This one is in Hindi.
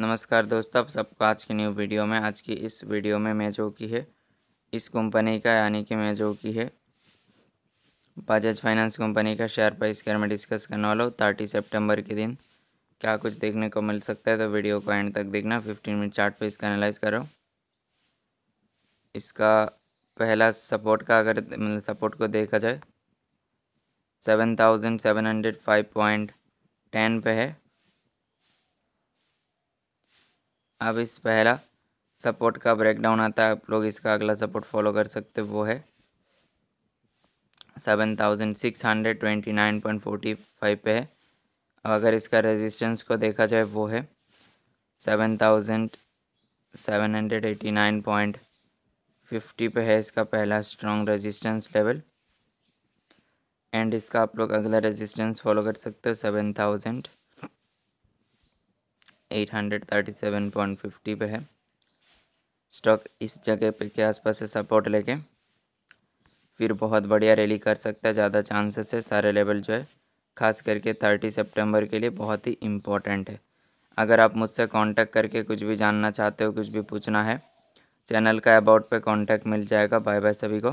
नमस्कार दोस्तों आप सबको आज की न्यू वीडियो में आज की इस वीडियो में मैं जो की है इस कंपनी का यानी कि मैं जो की है बजाज फाइनेंस कंपनी का शेयर प्राइस के मैं डिस्कस करने वाला हूँ थर्टी सितंबर के दिन क्या कुछ देखने को मिल सकता है तो वीडियो को एंड तक देखना फिफ्टीन मिनट चार्ट पे इसका एनालाइज करो इसका पहला सपोर्ट का अगर सपोर्ट मतलब को देखा जाए seven thousand seven hundred five point ten पे है अब इस पहला सपोर्ट का ब्रेकडाउन आता है आप लोग इसका अगला सपोर्ट फॉलो कर सकते वो है seven thousand six hundred twenty nine point forty five पे है अब अगर इसका रेजिस्टेंस को देखा जाए वो है seven thousand seven hundred eighty nine point fifty पे है इसका पहला स्ट्रॉन्ग रेजिस्टेंस लेवल एंड इसका आप लोग अगला रेजिस्टेंस फॉलो कर सकते हो सेवन थाउजेंड 837.50 पे है स्टॉक इस जगह पे के आसपास से सपोर्ट लेके फिर बहुत बढ़िया रैली कर सकता है ज़्यादा चांसेस है सारे लेवल जो है खास करके थर्टी सितंबर के लिए बहुत ही इम्पोर्टेंट है अगर आप मुझसे कांटेक्ट करके कुछ भी जानना चाहते हो कुछ भी पूछना है चैनल का अबाउट पे कांटेक्ट मिल जाएगा बाय बाय सभी को